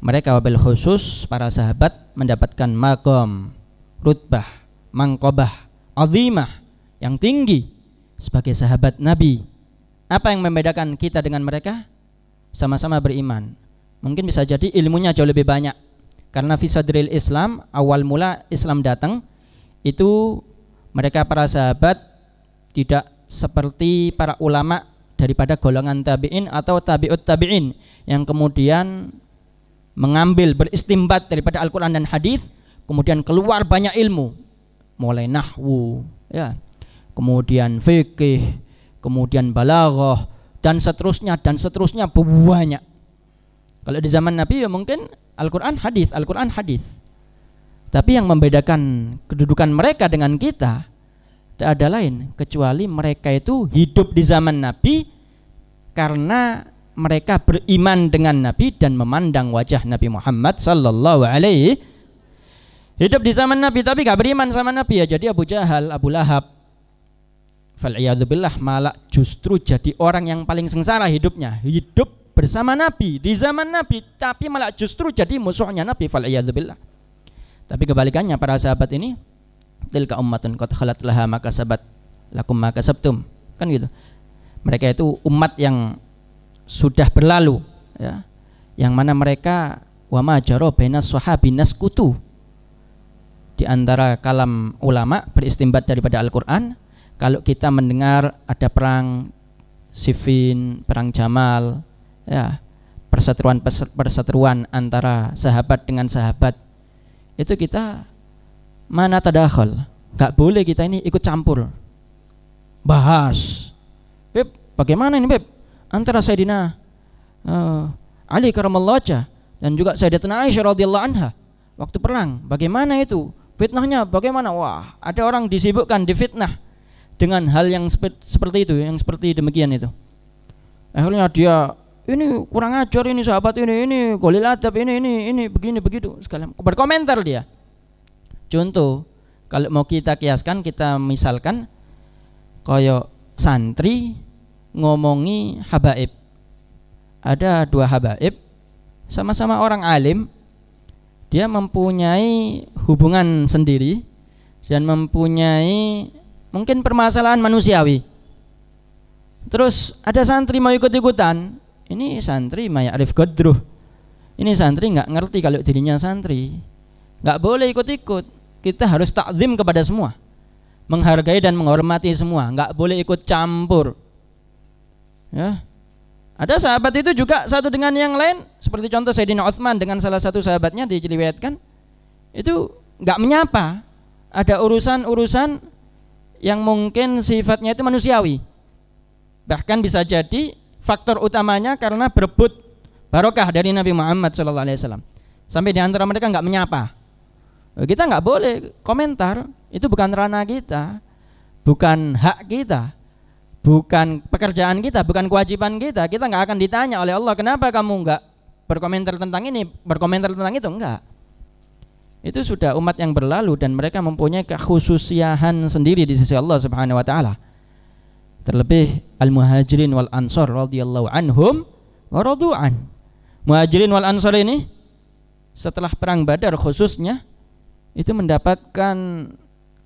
mereka wabil khusus para sahabat mendapatkan makom, rutbah, mangkobah, azimah yang tinggi sebagai sahabat Nabi. Apa yang membedakan kita dengan mereka? Sama-sama beriman. Mungkin bisa jadi ilmunya jauh lebih banyak. Karena visa drill Islam awal mula Islam datang itu mereka para sahabat tidak seperti para ulama daripada golongan tabi'in atau tabi'ut tabi'in yang kemudian mengambil beristimbat daripada Al-Qur'an dan hadis, kemudian keluar banyak ilmu. Mulai nahwu, ya. Kemudian fikih, kemudian balaghah dan seterusnya dan seterusnya banyak. Kalau di zaman Nabi ya mungkin Al-Qur'an hadis, Al-Qur'an hadis. Tapi yang membedakan kedudukan mereka dengan kita tidak ada lain kecuali mereka itu hidup di zaman Nabi karena mereka beriman dengan Nabi dan memandang wajah Nabi Muhammad sallallahu alaihi hidup di zaman Nabi tapi gak beriman sama Nabi ya jadi Abu Jahal Abu Lahab Faliyadzubillah malah justru jadi orang yang paling sengsara hidupnya hidup bersama Nabi di zaman Nabi tapi malah justru jadi musuhnya Nabi Faliyadzubillah tapi kebalikannya para sahabat ini tilka ummatun kot khalat laha maka sabat lakum maka sabtum kan gitu mereka itu umat yang sudah berlalu ya. Yang mana mereka wa ma jaro kutu di antara kalam ulama beristimbat daripada Al-Qur'an kalau kita mendengar ada perang Siffin, perang Jamal ya perseteruan perseteruan antara sahabat dengan sahabat itu kita mana tadahol, nggak boleh kita ini ikut campur bahas Beb, bagaimana ini Beb? antara Sayyidina uh, Ali karamallahu wajah dan juga Sayyidatina Aisyah radhiyallahu anha waktu perang. Bagaimana itu? Fitnahnya bagaimana? Wah, ada orang disibukkan difitnah dengan hal yang seperti itu, yang seperti demikian itu. Akhirnya dia ini kurang ajar ini sahabat ini ini golil adab ini ini ini begini begitu segala berkomentar dia. Contoh kalau mau kita kiaskan kita misalkan koyok santri ngomongi habaib. Ada dua habaib, sama-sama orang alim. Dia mempunyai hubungan sendiri dan mempunyai mungkin permasalahan manusiawi. Terus ada santri mau ikut-ikutan. Ini santri maya arif godruh. Ini santri nggak ngerti kalau dirinya santri. Nggak boleh ikut-ikut. Kita harus takzim kepada semua. Menghargai dan menghormati semua. Nggak boleh ikut campur Ya. Ada sahabat itu juga satu dengan yang lain seperti contoh Sayyidina Utsman dengan salah satu sahabatnya diriwayatkan itu nggak menyapa. Ada urusan-urusan yang mungkin sifatnya itu manusiawi. Bahkan bisa jadi faktor utamanya karena berebut barokah dari Nabi Muhammad Shallallahu Alaihi Wasallam Sampai di antara mereka nggak menyapa. Eh, kita nggak boleh komentar, itu bukan ranah kita, bukan hak kita bukan pekerjaan kita, bukan kewajiban kita. Kita nggak akan ditanya oleh Allah kenapa kamu nggak berkomentar tentang ini, berkomentar tentang itu enggak. Itu sudah umat yang berlalu dan mereka mempunyai kekhususiahan sendiri di sisi Allah Subhanahu wa taala. Terlebih al-muhajirin wal ansor radhiyallahu anhum waradu'an. Muhajirin wal ansor ini setelah perang Badar khususnya itu mendapatkan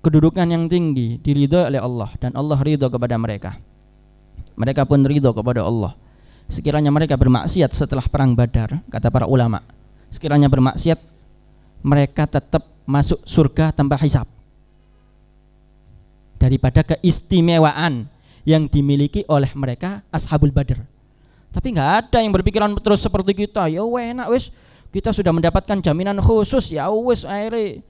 kedudukan yang tinggi diridhoi oleh Allah dan Allah ridho kepada mereka. Mereka pun ridho kepada Allah. Sekiranya mereka bermaksiat setelah perang Badar, kata para ulama, sekiranya bermaksiat mereka tetap masuk surga tanpa hisap daripada keistimewaan yang dimiliki oleh mereka ashabul Badar tapi nggak ada yang berpikiran terus seperti kita ya enak wis kita sudah mendapatkan jaminan khusus ya wis akhirnya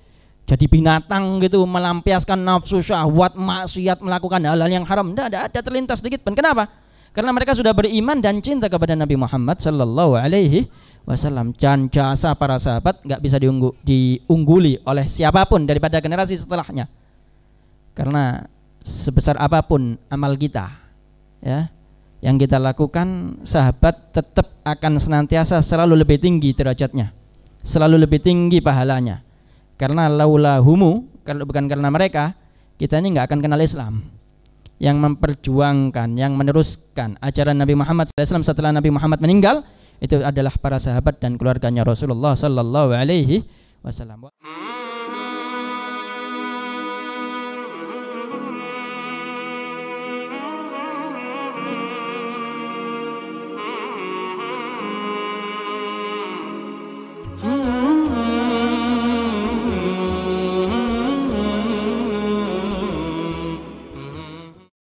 jadi binatang gitu melampiaskan nafsu syahwat maksiat melakukan hal-hal yang haram tidak ada, ada terlintas sedikit pun kenapa karena mereka sudah beriman dan cinta kepada Nabi Muhammad Shallallahu Alaihi Wasallam dan jasa para sahabat nggak bisa diunggu, diungguli oleh siapapun daripada generasi setelahnya karena sebesar apapun amal kita ya yang kita lakukan sahabat tetap akan senantiasa selalu lebih tinggi derajatnya selalu lebih tinggi pahalanya karena laula humu, kalau bukan karena mereka, kita ini nggak akan kenal Islam. Yang memperjuangkan, yang meneruskan ajaran Nabi Muhammad SAW setelah Nabi Muhammad meninggal, itu adalah para sahabat dan keluarganya Rasulullah Sallallahu Alaihi Wasallam.